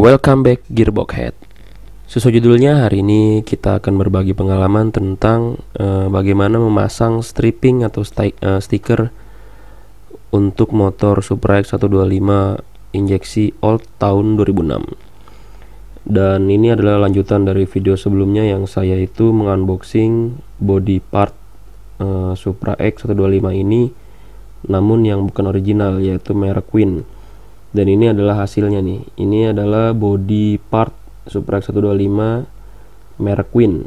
Welcome back Gearbox Head. Sesuai judulnya hari ini kita akan berbagi pengalaman tentang uh, bagaimana memasang stripping atau sti uh, eh, stiker untuk motor Supra X125 injeksi old tahun 2006. Dan ini adalah lanjutan dari video sebelumnya yang saya itu mengunboxing body part uh, Supra X125 ini namun yang bukan original yaitu merek Queen dan ini adalah hasilnya nih ini adalah body part Supra Suprax 125 merek Queen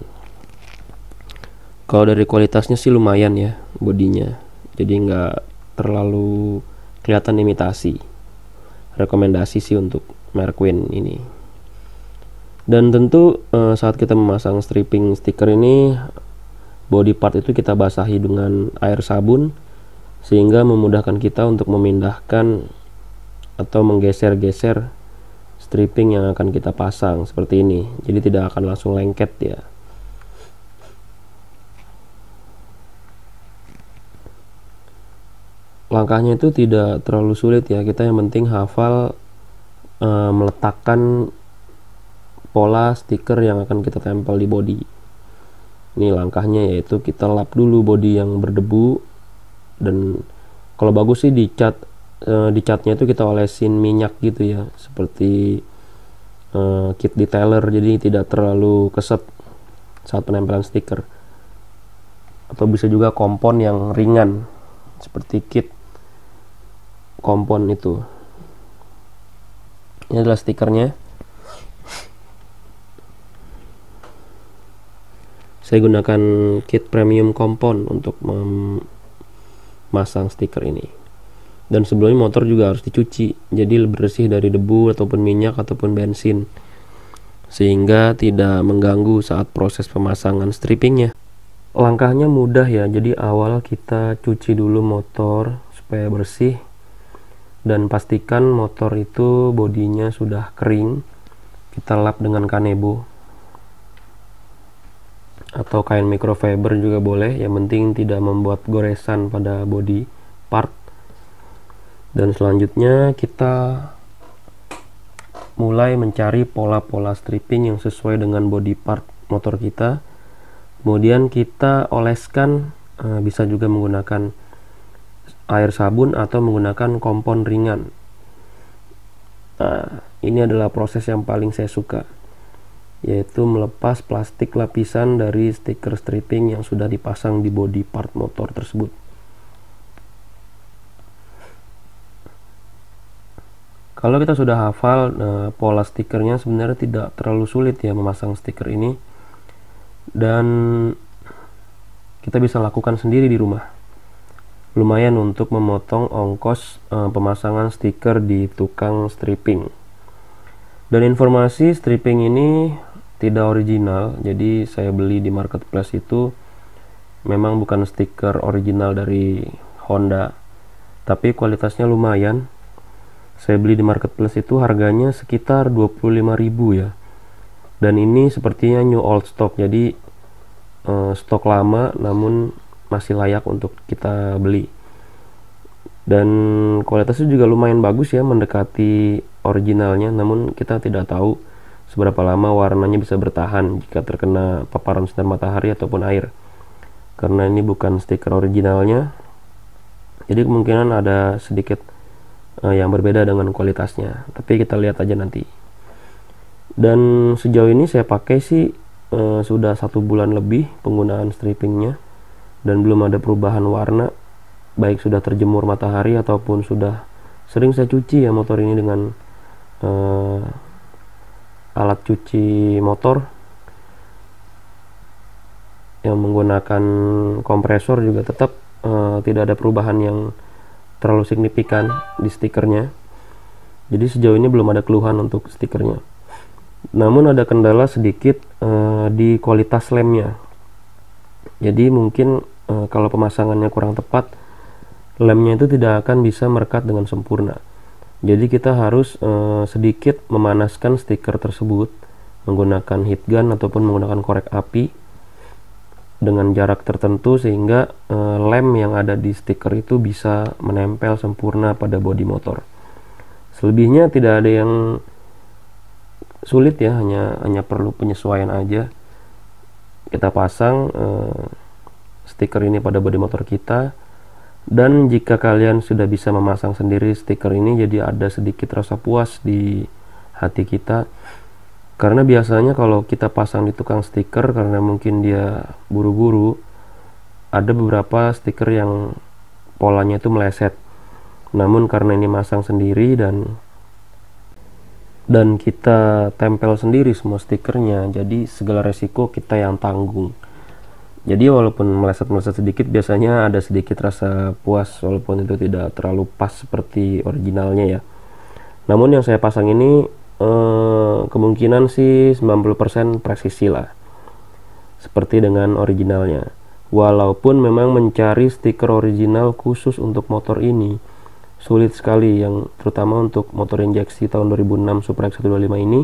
kalau dari kualitasnya sih lumayan ya bodinya jadi nggak terlalu kelihatan imitasi rekomendasi sih untuk merek Queen ini dan tentu eh, saat kita memasang stripping stiker ini body part itu kita basahi dengan air sabun sehingga memudahkan kita untuk memindahkan atau menggeser-geser stripping yang akan kita pasang seperti ini jadi tidak akan langsung lengket ya langkahnya itu tidak terlalu sulit ya kita yang penting hafal e, meletakkan pola stiker yang akan kita tempel di body ini langkahnya yaitu kita lap dulu body yang berdebu dan kalau bagus sih dicat uh, di catnya itu kita olesin minyak gitu ya seperti uh, kit detailer jadi tidak terlalu keset saat penempelan stiker atau bisa juga kompon yang ringan seperti kit kompon itu ini adalah stikernya saya gunakan kit premium kompon untuk memasang stiker ini dan sebelumnya motor juga harus dicuci jadi lebih bersih dari debu ataupun minyak ataupun bensin sehingga tidak mengganggu saat proses pemasangan strippingnya langkahnya mudah ya jadi awal kita cuci dulu motor supaya bersih dan pastikan motor itu bodinya sudah kering kita lap dengan kanebo atau kain microfiber juga boleh yang penting tidak membuat goresan pada body part dan selanjutnya kita mulai mencari pola-pola stripping yang sesuai dengan body part motor kita kemudian kita oleskan eh, bisa juga menggunakan air sabun atau menggunakan kompon ringan nah, ini adalah proses yang paling saya suka yaitu melepas plastik lapisan dari stiker stripping yang sudah dipasang di body part motor tersebut kalau kita sudah hafal nah, pola stikernya sebenarnya tidak terlalu sulit ya memasang stiker ini dan kita bisa lakukan sendiri di rumah lumayan untuk memotong ongkos eh, pemasangan stiker di tukang stripping dan informasi stripping ini tidak original jadi saya beli di marketplace itu memang bukan stiker original dari Honda tapi kualitasnya lumayan saya beli di marketplace itu harganya sekitar 25.000 ya dan ini sepertinya new old stock jadi uh, stok lama namun masih layak untuk kita beli dan kualitasnya juga lumayan bagus ya mendekati originalnya namun kita tidak tahu seberapa lama warnanya bisa bertahan jika terkena paparan sinar matahari ataupun air karena ini bukan stiker originalnya jadi kemungkinan ada sedikit uh, yang berbeda dengan kualitasnya tapi kita lihat aja nanti dan sejauh ini saya pakai sih uh, sudah satu bulan lebih penggunaan strippingnya dan belum ada perubahan warna baik sudah terjemur matahari ataupun sudah sering saya cuci ya motor ini dengan uh, alat cuci motor yang menggunakan kompresor juga tetap uh, tidak ada perubahan yang terlalu signifikan di stikernya jadi sejauh ini belum ada keluhan untuk stikernya namun ada kendala sedikit uh, di kualitas lemnya jadi mungkin uh, kalau pemasangannya kurang tepat lemnya itu tidak akan bisa merekat dengan sempurna jadi kita harus uh, sedikit memanaskan stiker tersebut menggunakan heat gun ataupun menggunakan korek api dengan jarak tertentu sehingga e, lem yang ada di stiker itu bisa menempel sempurna pada bodi motor. Selebihnya tidak ada yang sulit ya, hanya hanya perlu penyesuaian aja. Kita pasang e, stiker ini pada bodi motor kita dan jika kalian sudah bisa memasang sendiri stiker ini jadi ada sedikit rasa puas di hati kita karena biasanya kalau kita pasang di tukang stiker karena mungkin dia buru-buru ada beberapa stiker yang polanya itu meleset namun karena ini masang sendiri dan dan kita tempel sendiri semua stikernya jadi segala resiko kita yang tanggung jadi walaupun meleset-meleset sedikit biasanya ada sedikit rasa puas walaupun itu tidak terlalu pas seperti originalnya ya namun yang saya pasang ini Eh, kemungkinan sih 90% presisi lah seperti dengan originalnya walaupun memang mencari stiker original khusus untuk motor ini sulit sekali yang terutama untuk motor injeksi tahun 2006 Supra X125 ini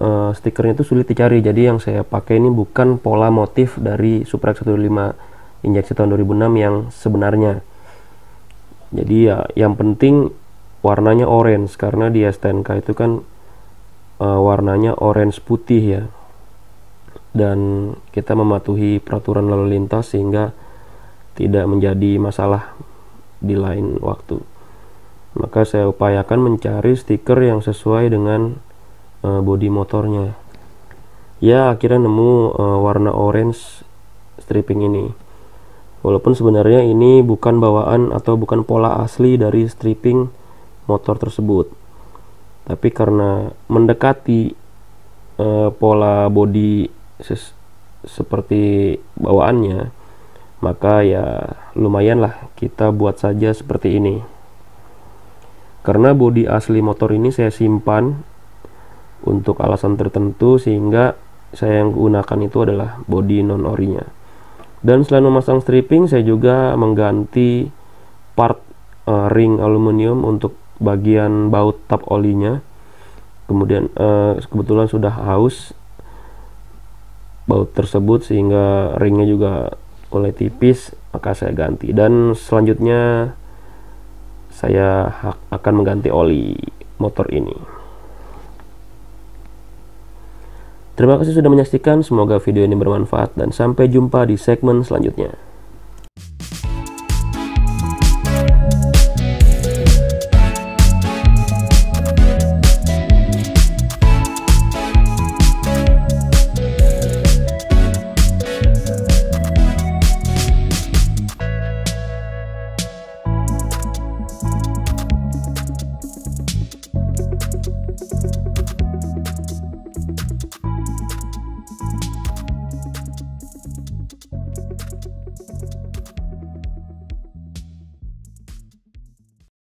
e, stikernya itu sulit dicari jadi yang saya pakai ini bukan pola motif dari Supra X125 injeksi tahun 2006 yang sebenarnya jadi ya yang penting warnanya orange karena di STNK itu kan uh, warnanya orange putih ya dan kita mematuhi peraturan lalu lintas sehingga tidak menjadi masalah di lain waktu maka saya upayakan mencari stiker yang sesuai dengan uh, bodi motornya ya akhirnya nemu uh, warna orange stripping ini walaupun sebenarnya ini bukan bawaan atau bukan pola asli dari stripping motor tersebut tapi karena mendekati uh, pola body seperti bawaannya maka ya lumayanlah kita buat saja seperti ini karena bodi asli motor ini saya simpan untuk alasan tertentu sehingga saya yang gunakan itu adalah bodi non orinya dan selain memasang stripping saya juga mengganti part uh, ring aluminium untuk bagian baut tap olinya kemudian eh, kebetulan sudah haus baut tersebut sehingga ringnya juga mulai tipis maka saya ganti dan selanjutnya saya akan mengganti oli motor ini Terima kasih sudah menyaksikan, semoga video ini bermanfaat dan sampai jumpa di segmen selanjutnya.